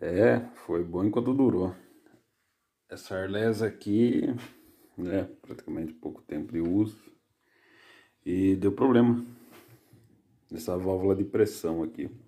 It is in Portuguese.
É, foi bom enquanto durou. Essa arlesa aqui, né, praticamente pouco tempo de uso. E deu problema. Nessa válvula de pressão aqui.